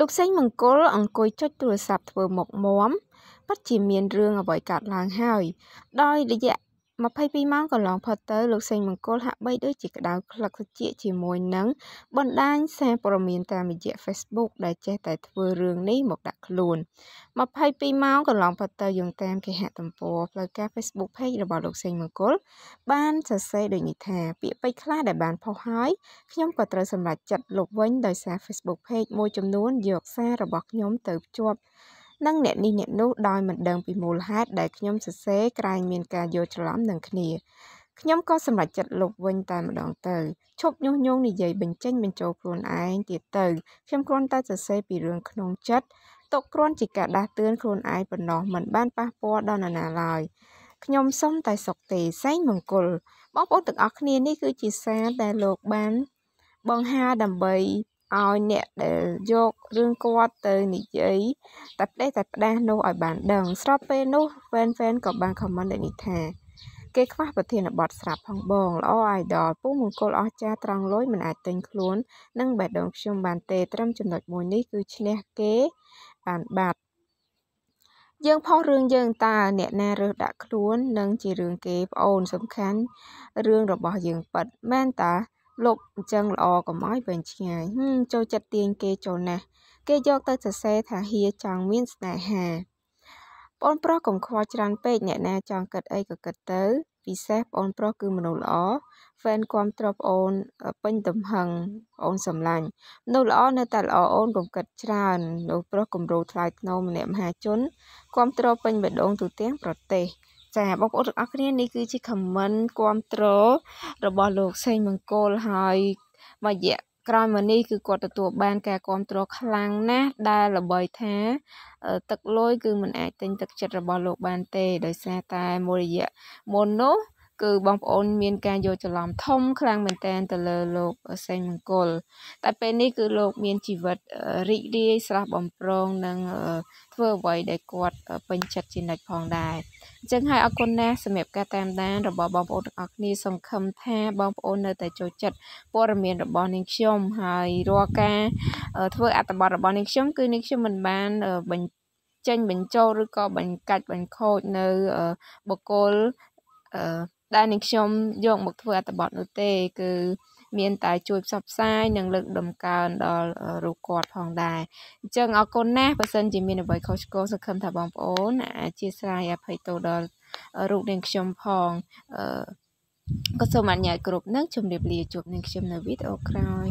លោកសេងមង្គលអង្គុយចុចទូរស័ព្ទធ្វើមុខមមពិតជាមានរឿងអ្វីកើតឡើងហើយដោយរយៈ22ម៉ោងកន្លងផុតទៅលោកសេងមង្គលហាក់បីដូចជាក្តៅក្លឹកត្រជាជាមួយនឹងបណ្ដាញសារព័ត៌មានតាមរយៈ Facebook ដែលចេះតែធ្វើរឿងនេះមកដាក់ខ្លួន22ម៉ោងកន្លងផុតទៅយោងតាម គេហទំព័រផ្លូវការ Facebook Page របស់លោកសេងមង្គលបានសរសេរដូចនេះថា ពាក្យពេចន៍ខ្លះដែលបានផុសហើយខ្ញុំក៏ត្រូវសម្រេចចិត្តលុបវិញដោយសារ Facebook Page មួយចំនួនយកសាររបស់ខ្ញុំទៅភ្ជាប់និងអ្នកនេះអ្នកនោះដោយមិនដឹងពីមូលហេតុដែលខ្ញុំសរសេរក្រែងមានការយល់ច្រឡំនឹងគ្នាខ្ញុំក៏សម្រេចចិត្តលុបវិញតែម្ដងទៅឈប់ញុះញង់និយាយបញ្ចេញបញ្ចូលខ្លួនឯងទៀតទៅខ្ញុំគ្រាន់តែសរសេរពីរឿងក្នុងចិត្តទុកគ្រាន់ជាការដាស់តឿនខ្លួនឯងប៉ុណ្ណោះមិនបានប៉ះពាល់ដល់នរណាឡើយខ្ញុំសូមតែសុខទេសែងមង្គលបងប្អូនទាំងអស់គ្នានេះគឺជាសារដែលលោកបានបង្ហាដើម្បីឲ្យអ្នកដែលយករឿងគាត់ទៅនិយាយតែផ្ដេសតែផ្ដាសនោះឲ្យបាន ដឹងស្របពេលនោះហ្វេនហ្វេនក៏បានខមមិនដូចនេះថា គេខ្វះប្រធានបទស្រាប់ផងបងល្អអាយដលពូមង្គលអស្ចារត្រង់លុយមិនអាចទិញខ្លួននិងបេះដូងខ្ញុំបាន ទេត្រឹមចំណុចមួយនេះគឺឈ្នះគេបានបាត់យើងផុសរឿងយើងតើអ្នកណារើសដាក់ខ្លួននឹងជារឿងគេប្អូនសំខាន់រឿងរបស់យើងប៉ិតមែនតាលុបអញ្ចឹងល្អកុំឲ្យបែងឆ្ងាយហឹមចូលចិត្តទាញគេចូលណាស់គេយកទៅសរសេរថាហៀចង់មានស្នេហាបងប្រុសកុំខ្វល់ច្រើនពេកអ្នកណាចង់គិតអីក៏គិតទៅពិសេសបងប្រុសគឺមនុស្សល្អហ្វេនគ្រប់ត្រប្អូនពេញទំហឹងអូនសំឡាញ់មនុស្សល្អនៅតែល្អអូនកុំគិតច្រើននោះប្រុសគំរូថ្លៃថ្នូរម្នាក់មហាជនគ្រប់ត្រពេញបដងទូទាំងប្រទេសចាបងប្អូនទាំងអស់គ្នានេះគឺជា comment គ្រប់ត្ររបស់លោកសេងមង្គលហើយមករយៈក្រោយមកនេះគឺគាត់ទទួលបានការគ្រប់គ្រងខ្លាំងណាស់ដែលល្បីថា ទឹកលុយគឺមិនអាចទិញទឹកចិត្តរបស់លោកបានទេដោយសារតែមួយរយៈមុននោះគឺបងប្អូន មានការយកច្រឡំធំខ្លាំងមែនតើទៅលើលោកសេងមង្គលតែពេលនេះគឺលោកមានជីវិតរីករាយស្រស់បំព្រងនិងធ្វើអ្វីដែលគាត់ពេញចិត្តជានិច្ចផងដែរអញ្ចឹងហើយអរគុណណាស់សម្រាប់ការតាមដានរបស់បងប្អូនទាំងអស់គ្នាសង្ឃឹមថាបងប្អូននៅតែចូលចិត្តព័ត៌មានរបស់នាងខ្ញុំហើយរាល់ការ ធ្វើអត្ថបទរបស់នាងខ្ញុំ គឺនាងខ្ញុំមិនបានបញ្ចេញបញ្ចូលឬក៏បញ្កាច់បញ្ខូចនៅបុគ្គលអឺដែលនឹងខ្ញុំយកមកធ្វើអត្ថបទនោះទេ គឺ មានតែ ជួយផ្សព្វផ្សាយ និងលើក ដំកើងដល់រូបគាត់ផងដែរអញ្ចឹងអរគុណណាស់បើសិនជាមានអ្វីខុសឆ្គងសង្ឃឹមថាបងប្អូនអធិស្ឋានអភ័យទោសដល់រូបនាងខ្ញុំផងអឺក៏សូមអនុញ្ញាតគ្រប់នឹងជម្រាបលា ជួបនឹងខ្ញុំនៅវីដេអូក្រោយ